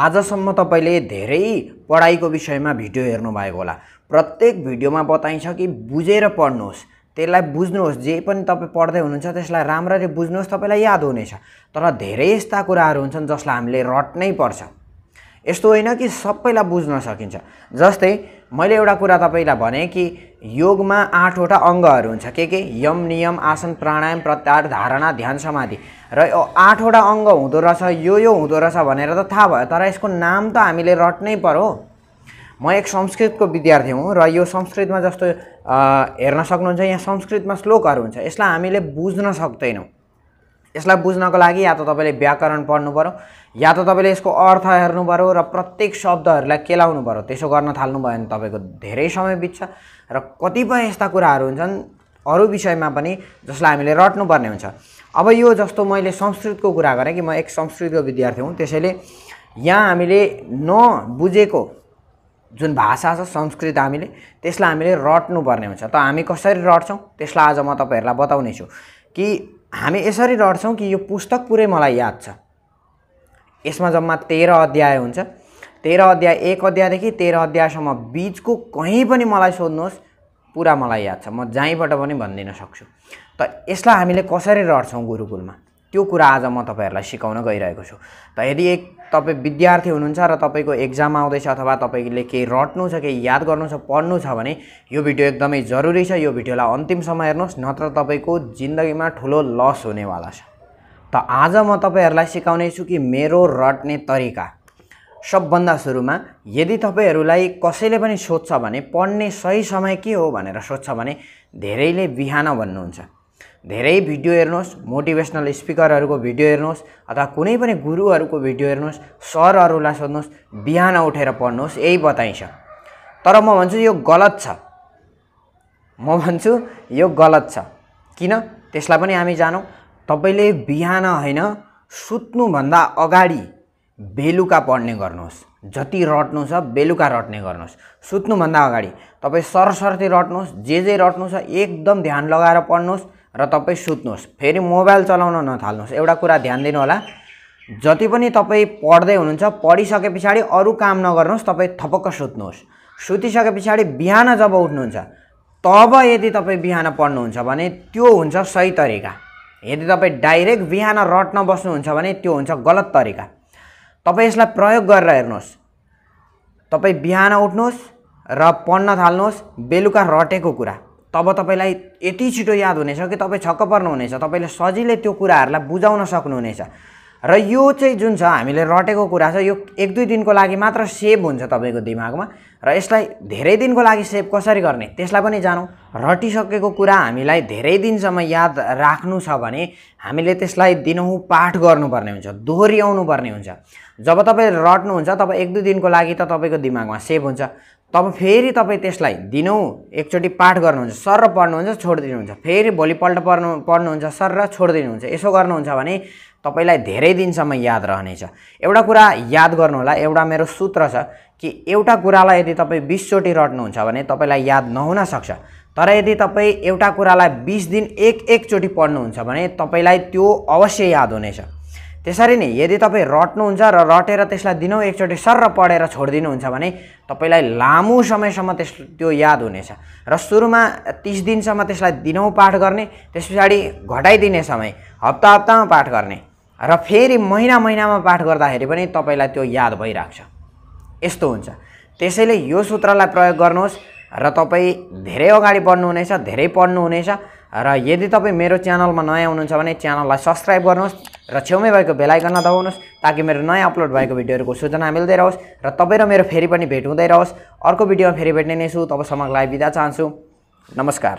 आजसम्म तपाईँले धेरै पढाइको विषयमा भिडियो हेर्नुभएको होला प्रत्येक भिडियोमा बताइन्छ कि बुझेर पढ्नुहोस् त्यसलाई बुझ्नुहोस् जे पनि तपाईँ पढ्दै हुनुहुन्छ त्यसलाई राम्ररी बुझ्नुहोस् तपाईँलाई याद हुनेछ तर धेरै यस्ता कुराहरू हुन्छन् जसलाई हामीले रट्नै पर्छ यस्तो होइन कि सबैलाई बुझ्न सकिन्छ जस्तै मैले एउटा कुरा तपाईँलाई भने कि योगमा आठवटा अङ्गहरू हुन्छ के के यम नियम आसन प्राणायाम प्रत्याहार धारणा ध्यान समाधि र यो आठवटा अङ्ग हुँदो रहेछ यो यो हुँदो रहेछ भनेर त थाहा भयो तर यसको नाम त हामीले रट्नै पर्यो म एक संस्कृतको विद्यार्थी हुँ र यो संस्कृतमा जस्तो हेर्न सक्नुहुन्छ यहाँ संस्कृतमा श्लोकहरू हुन्छ यसलाई हामीले बुझ्न सक्दैनौँ यसलाई बुझ्नको लागि या त तपाईँले व्याकरण पढ्नु पऱ्यो या त तपाईँले यसको अर्थ हेर्नु पऱ्यो र प्रत्येक शब्दहरूलाई केलाउनु पऱ्यो त्यसो गर्न थाल्नुभयो भने तपाईँको धेरै समय बित्छ र कतिपय यस्ता कुराहरू हुन्छन् अरू विषयमा पनि जसलाई हामीले रट्नुपर्ने हुन्छ अब यो जस्तो मैले संस्कृतको कुरा गरेँ कि म एक संस्कृतको विद्यार्थी हुँ त्यसैले यहाँ हामीले नबुझेको जुन भाषा छ संस्कृत हामीले त्यसलाई हामीले रट्नुपर्ने हुन्छ त हामी कसरी रट्छौँ त्यसलाई आज म तपाईँहरूलाई बताउनेछु कि हामी यसरी रड्छौँ कि यो पुस्तक पुरै मलाई याद छ यसमा जम्मा तेह्र अध्याय हुन्छ तेह्र अध्याय एक अध्यायदेखि तेह्र अध्यायसम्म बिचको कहीँ पनि मलाई सोध्नुहोस् पुरा मलाई याद छ म जहीँबाट पनि भनिदिन सक्छु त यसलाई हामीले कसरी रड्छौँ गुरुकुलमा त्यो कुरा आज म तपाईँहरूलाई सिकाउन गइरहेको छु त यदि एक तपाईँ विद्यार्थी हुनुहुन्छ र तपाईँको एक्जाम आउँदैछ अथवा तपाईँले केही रट्नु छ केही याद गर्नु छ पढ्नु छ भने यो भिडियो एकदमै जरुरी छ यो भिडियोलाई अन्तिमसम्म हेर्नुहोस् नत्र तपाईँको जिन्दगीमा ठुलो लस हुनेवाला छ त आज म तपाईँहरूलाई छु कि मेरो रट्ने तरिका सबभन्दा सुरुमा यदि तपाईँहरूलाई कसैले पनि सोध्छ भने पढ्ने सही समय के हो भनेर सोध्छ भने धेरैले बिहान भन्नुहुन्छ धेरै भिडियो हेर्नुहोस् मोटिभेसनल स्पिकरहरूको भिडियो हेर्नुहोस् अथवा कुनै पनि गुरुहरूको भिडियो हेर्नुहोस् सरहरूलाई सोध्नुहोस् बिहान उठेर पढ्नुहोस् यही बताइन्छ तर म भन्छु यो गलत छ म भन्छु यो गलत छ किन त्यसलाई पनि हामी जानौँ तपाईँले बिहान होइन सुत्नुभन्दा अगाडि बेलुका पढ्ने गर्नुहोस् जति रट्नु छ बेलुका रट्ने गर्नुहोस् सुत्नुभन्दा अगाडि तपाईँ सरसर्ती रट्नुहोस् जे जे रट्नु छ एकदम ध्यान लगाएर पढ्नुहोस् र तपाईँ सुत्नुहोस् फेरि मोबाइल चलाउन नथाल्नुहोस् एउटा कुरा ध्यान दिनुहोला जति पनि तपाईँ पढ्दै हुनुहुन्छ पढिसके पछाडि अरू काम नगर्नुहोस् तपाईँ थपक्क सुत्नुहोस् सुतिसके पछाडि बिहान जब उठ्नुहुन्छ तब यदि तपाईँ बिहान पढ्नुहुन्छ भने त्यो हुन्छ सही तरिका यदि तपाईँ डाइरेक्ट बिहान रट्न बस्नुहुन्छ भने त्यो हुन्छ गलत तरिका तपाईँ यसलाई प्रयोग गरेर हेर्नुहोस् तपाईँ बिहान उठ्नुहोस् र पढ्न थाल्नुहोस् बेलुका रटेको कुरा तब तपाईँलाई यति छिटो याद हुनेछ कि तपाईँ छक्क पर्नुहुनेछ तपाईँले सजिलै त्यो कुराहरूलाई बुझाउन सक्नुहुनेछ र यो चाहिँ जुन छ हामीले रटेको कुरा छ यो एक दुई दिनको लागि मात्र सेभ हुन्छ तपाईँको दिमागमा र यसलाई धेरै दिनको लागि सेभ कसरी गर्ने त्यसलाई पनि जानौँ रटिसकेको कुरा हामीलाई धेरै दिनसम्म याद राख्नु छ भने हामीले त्यसलाई दिनहुँ पाठ गर्नुपर्ने हुन्छ दोहोऱ्याउनु पर्ने हुन्छ जब तपाईँ रट्नुहुन्छ तब एक दुई दिनको लागि त तपाईँको दिमागमा सेभ हुन्छ तब फेरि तपाईँ त्यसलाई दिनौँ एकचोटि पाठ गर्नुहुन्छ सर र पढ्नुहुन्छ छोडिदिनुहुन्छ फेरि भोलिपल्ट पढ्नु पढ्नुहुन्छ सर र छोडिदिनुहुन्छ यसो गर्नुहुन्छ भने तपाईँलाई धेरै दिनसम्म याद रहनेछ एउटा कुरा याद गर्नु होला एउटा मेरो सूत्र छ कि एउटा कुरालाई यदि तपाईँ बिसचोटि रट्नुहुन्छ भने तपाईँलाई याद नहुन सक्छ तर यदि तपाईँ एउटा कुरालाई बिस दिन एक एकचोटि पढ्नुहुन्छ भने तपाईँलाई त्यो अवश्य याद हुनेछ त्यसरी नै यदि तपाईँ रट्नुहुन्छ र रटेर त्यसलाई दिनौँ एकचोटि र पढेर छोडिदिनुहुन्छ भने तपाईँलाई लामो समयसम्म त्यस त्यो याद हुनेछ र सुरुमा तिस दिनसम्म त्यसलाई दिनौ पाठ गर्ने त्यस पछाडि घटाइदिने समय हप्ता हप्तामा पाठ गर्ने र फेरि महिना महिनामा पाठ गर्दाखेरि पनि तपाईँलाई त्यो याद भइरहेको छ यस्तो हुन्छ त्यसैले यो सूत्रलाई प्रयोग गर्नुहोस् र तपाईँ धेरै अगाडि बढ्नुहुनेछ धेरै पढ्नुहुनेछ र यदि तपाईँ मेरो च्यानलमा नयाँ हुनुहुन्छ भने च्यानललाई सब्सक्राइब गर्नुहोस् र छेउमै भएको बेलायकन दबाउनुहोस् ताकि मेरो नयाँ अपलोड भएको भिडियोहरूको सूचना मिल्दै रहोस् र तपाईँ र मेरो फेरि पनि भेट हुँदै रहोस् अर्को भिडियोमा फेरि भेट्ने नै छु तपाईँसम्म लाई बिदा चाहन्छु नमस्कार